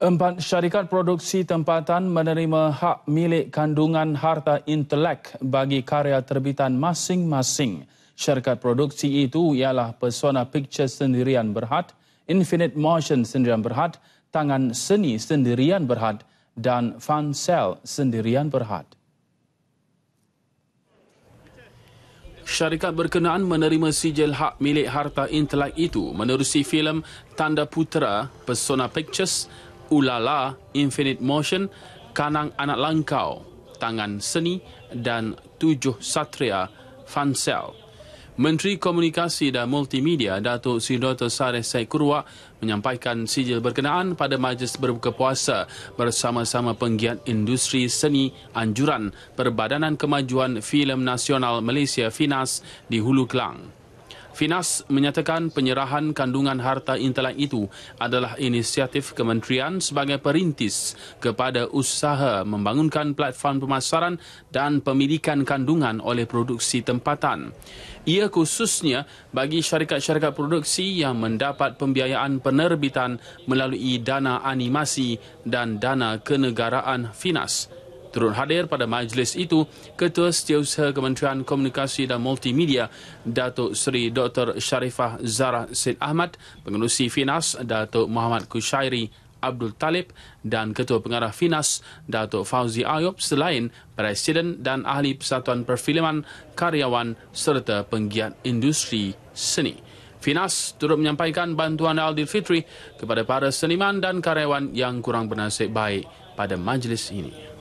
Empat syarikat produksi tempatan menerima hak milik kandungan harta intelek bagi karya terbitan masing-masing. Syarikat produksi itu ialah Persona Pictures Sendirian Berhad, Infinite Motion Sendirian Berhad, Tangan Seni Sendirian Berhad dan Fun Cell Sendirian Berhad. Syarikat berkenaan menerima sijil hak milik harta intelek itu menerusi filem Tanda Putera Persona Pictures Ulala, Infinite Motion, Kanang Anak Langkau, Tangan Seni dan Tujuh Satria, Fansel. Menteri Komunikasi dan Multimedia Datuk Seri Dr. Sarih Saikurwa menyampaikan sijil berkenaan pada majlis berbuka puasa bersama-sama penggiat industri seni anjuran Perbadanan Kemajuan Filem Nasional Malaysia FINAS di Hulu Kelang. Finas menyatakan penyerahan kandungan harta intelek itu adalah inisiatif kementerian sebagai perintis kepada usaha membangunkan platform pemasaran dan pemilikan kandungan oleh produksi tempatan. Ia khususnya bagi syarikat-syarikat produksi yang mendapat pembiayaan penerbitan melalui dana animasi dan dana kenegaraan Finas. Turut hadir pada majlis itu, Ketua Setiausaha Kementerian Komunikasi dan Multimedia, Datuk Seri Dr. Sharifah Zara Sid Ahmad, Pengurusi Finas, Datuk Muhammad Kushairi Abdul Talib dan Ketua Pengarah Finas Datuk Fauzi Ayub selain Presiden dan Ahli Persatuan perfileman Karyawan serta Penggiat Industri Seni. Finas turut menyampaikan bantuan Aldil Fitri kepada para seniman dan karyawan yang kurang bernasib baik pada majlis ini.